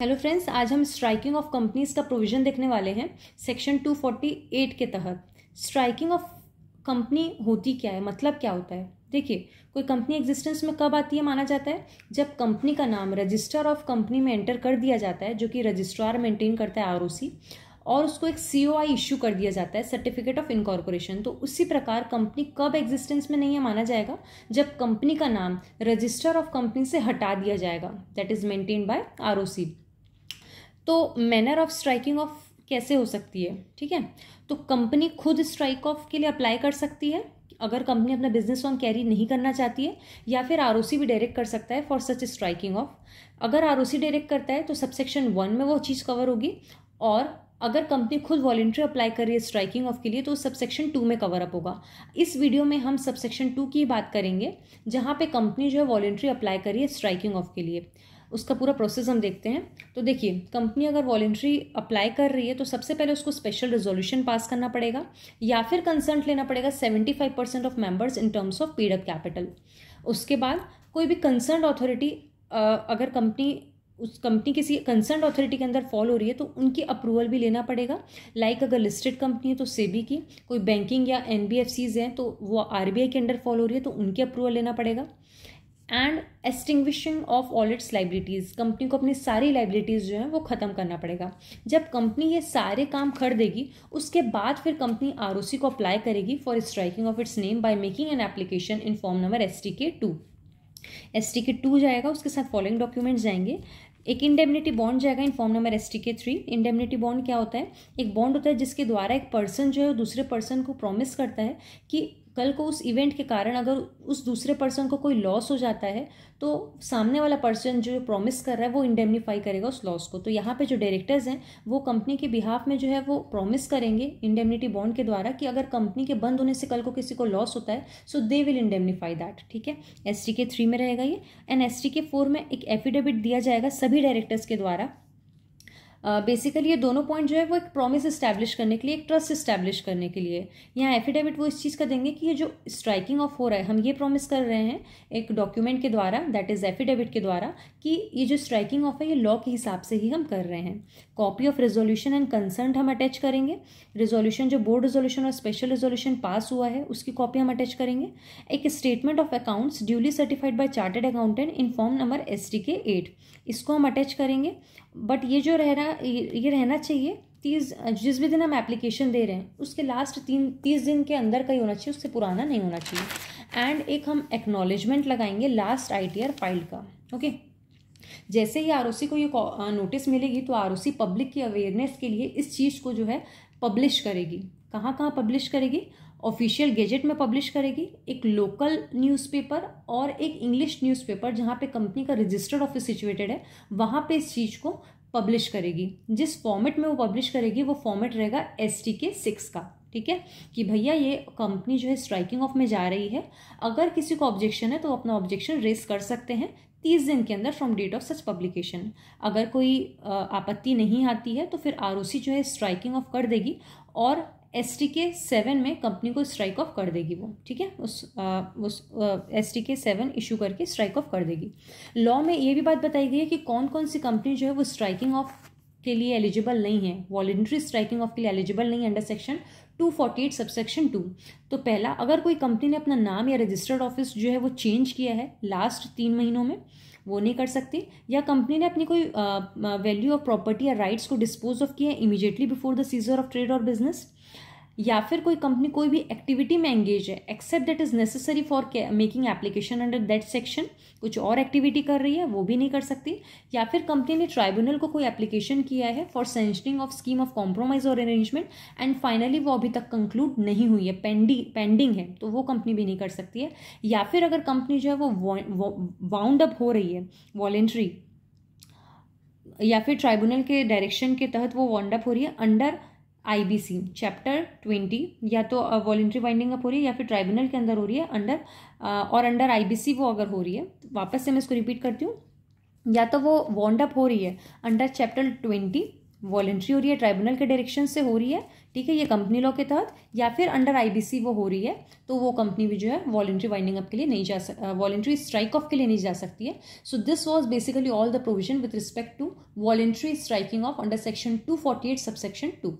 hello friends आज हम striking off companies का प्रोविजन देखने वाले हैं सेक्शन 248 के तहत स्ट्राइकिंग ऑफ कंपनी होती क्या है मतलब क्या होता है देखिए कोई कंपनी एग्जिस्टेंस में कब आती है माना जाता है जब कंपनी का नाम रजिस्टर ऑफ कंपनी में एंटर कर दिया जाता है जो कि रजिस्ट्रार मेंटेन करता है आर और उसको एक सी ओ आई इश्यू कर दिया जाता है सर्टिफिकेट ऑफ इनकॉर्पोरेशन तो उसी प्रकार कंपनी कब एग्जिस्टेंस में नहीं है माना जाएगा जब कंपनी का नाम रजिस्टर ऑफ कंपनी से हटा दिया जाएगा that is maintain by R O C तो मैनर ऑफ स्ट्राइकिंग ऑफ कैसे हो सकती है ठीक है तो कंपनी खुद स्ट्राइक ऑफ के लिए अप्लाई कर सकती है अगर कंपनी अपना बिजनेस ऑन कैरी नहीं करना चाहती है या फिर आर भी डायरेक्ट कर सकता है फॉर सच स्ट्राइकिंग ऑफ अगर आर डायरेक्ट करता है तो सबसेक्शन वन में वो चीज़ कवर होगी और अगर कंपनी खुद वॉलेंट्री अप्लाई कर रही है स्ट्राइकिंग ऑफ के लिए तो सबसेक्शन टू में कवर अप होगा इस वीडियो में हम सबसेक्शन टू की बात करेंगे जहाँ पे कंपनी जो है वॉलेंट्री अप्लाई कर रही है स्ट्राइकिंग ऑफ के लिए उसका पूरा प्रोसेस हम देखते हैं तो देखिए कंपनी अगर वॉलेंट्री अप्लाई कर रही है तो सबसे पहले उसको स्पेशल रेजोल्यूशन पास करना पड़ेगा या फिर कंसर्ट लेना पड़ेगा seventy five percent of members in terms of paid up capital उसके बाद कोई भी कंसर्न अथॉरिटी अगर कंपनी उस कंपनी किसी कंसर्न अथॉरिटी के अंदर फॉल हो रही है तो उनकी अप्रूवल भी लेना पड़ेगा लाइक like अगर लिस्टेड कंपनी है तो सेबी की कोई बैंकिंग या एन हैं तो वो आर के अंडर फॉल हो रही है तो उनकी अप्रूवल लेना पड़ेगा and extinguishing of all its liabilities company को अपनी सारी लाइबिलिटीज़ जो है वो ख़त्म करना पड़ेगा जब कंपनी ये सारे काम कर देगी उसके बाद फिर कंपनी आर को अप्लाई करेगी for striking off its name by making an application in form number S T K two S T K two जाएगा उसके साथ फॉलोइंग डॉक्यूमेंट्स जाएंगे एक इंडेमनिटी बॉन्ड जाएगा in form number S T K three indemnity bond क्या होता है एक बॉन्ड होता है जिसके द्वारा एक पर्सन जो है दूसरे पर्सन को प्रॉमिस करता है कि कल को उस इवेंट के कारण अगर उस दूसरे पर्सन को कोई लॉस हो जाता है तो सामने वाला पर्सन जो प्रॉमिस कर रहा है वो इंडेमनीफाई करेगा उस लॉस को तो यहाँ पे जो डायरेक्टर्स हैं वो कंपनी के बिहाफ में जो है वो प्रॉमिस करेंगे इंडेमनिटी बॉन्ड के द्वारा कि अगर कंपनी के बंद होने से कल को किसी को लॉस होता है so they will indemnify that ठीक है एस के थ्री में रहेगा ये एंड एस के फोर में एक एफिडेविट दिया जाएगा सभी डायरेक्टर्स के द्वारा बेसिकली ये दोनों पॉइंट जो है वो एक प्रॉमिस इस्टेब्लिश करने के लिए एक ट्रस्ट इस्टेब्लिश करने के लिए यहाँ एफिडेविट वो इस चीज़ का देंगे कि ये जो स्ट्राइकिंग ऑफ हो रहा है हम ये प्रॉमिस कर रहे हैं एक डॉक्यूमेंट के द्वारा दैट इज़ एफिडेविट के द्वारा कि ये जो स्ट्राइकिंग ऑफ है ये लॉ के हिसाब से ही हम कर रहे हैं copy of resolution and concern हम अटैच करेंगे रेजोल्यूशन जो बोर्ड रेजोल्यूशन और स्पेशल रेजोल्यूशन पास हुआ है उसकी कॉपी हम अटैच करेंगे एक statement of accounts duly certified by chartered accountant in form number S K eight इसको हम अटैच करेंगे बट ये जो रहना ये रहना चाहिए तीस जिस भी दिन हम एप्लीकेशन दे रहे हैं उसके लास्ट तीन तीस दिन के अंदर का ही होना चाहिए उससे पुराना नहीं होना चाहिए एंड एक हम एक्नॉलेजमेंट लगाएंगे last I T R file का ओके जैसे ही आर को ये नोटिस uh, मिलेगी तो आर पब्लिक की अवेयरनेस के लिए इस चीज़ को जो है पब्लिश करेगी कहाँ कहाँ पब्लिश करेगी ऑफिशियल गेजेट में पब्लिश करेगी एक लोकल न्यूज़पेपर और एक इंग्लिश न्यूज़पेपर जहाँ पे कंपनी का रजिस्टर्ड ऑफिस सिचुएटेड है वहाँ पे इस चीज़ को पब्लिश करेगी जिस फॉर्मेट में वो पब्लिश करेगी वो फॉर्मेट रहेगा एस टी के सिक्स का ठीक है कि भैया ये कंपनी जो है स्ट्राइकिंग ऑफ में जा रही है अगर किसी को ऑब्जेक्शन है तो अपना ऑब्जेक्शन रेस कर सकते हैं तीस दिन के अंदर from date of such publication अगर कोई आपत्ति नहीं आती है तो फिर आर जो है स्ट्राइकिंग ऑफ कर देगी और एस टी के सेवन में कंपनी को स्ट्राइक ऑफ कर देगी वो ठीक है उस उस S T K seven issue करके स्ट्राइक ऑफ कर देगी लॉ में ये भी बात बताई गई है कि कौन कौन सी कंपनी जो है वो स्ट्राइकिंग ऑफ के लिए एलिजिबल नहीं है वॉलेंट्री स्ट्राइकिंग ऑफ के लिए एलिजिबल नहीं है under section two forty eight subsection two तो पहला अगर कोई कंपनी ने अपना नाम या रजिस्टर्ड ऑफिस जो है वो चेंज किया है लास्ट तीन महीनों में वो नहीं कर सकती या कंपनी ने अपनी कोई वैल्यू ऑफ प्रॉपर्टी या राइट्स को डिस्पोज ऑफ किया है immediately before the cessation of trade और बिजनेस या फिर कोई कंपनी कोई भी एक्टिविटी में एंगेज है except that is necessary for making application under that section कुछ और एक्टिविटी कर रही है वो भी नहीं कर सकती या फिर कंपनी ने ट्राइब्यूनल को कोई एप्लीकेशन किया है for sanctioning of scheme of compromise और अरेंजमेंट एंड फाइनली वो अभी तक कंक्लूड नहीं हुई है पेंडिंग पेंडिंग है तो वो कंपनी भी नहीं कर सकती है या फिर अगर कंपनी जो है वो वाउंड अप हो रही है वॉलेंट्री या फिर ट्राइब्यूनल के डायरेक्शन के तहत वो वाउंड अप हो रही है अंडर आईबीसी चैप्टर ट्वेंटी या तो वॉलेंट्री वाइंडिंग अप हो रही है या फिर ट्राइब्यूनल के अंदर हो रही है अंडर uh, और अंडर आईबीसी वो अगर हो रही है तो वापस से मैं इसको रिपीट करती हूँ या तो वो वॉन्ड अप हो रही है अंडर चैप्टर ट्वेंटी वॉलेंट्री हो रही है ट्राइब्यूनल के डायरेक्शन से हो रही है ठीक है ये कंपनी लॉ के तहत या फिर अंडर आईबीसी वो हो रही है तो वो कंपनी भी जो है वॉलेंट्री वाइंडिंग अप के लिए नहीं जा सक वॉलेंट्री स्ट्राइक ऑफ के लिए नहीं जा सकती है so this was basically all the provision with respect to voluntary striking off under section two forty eight subsection to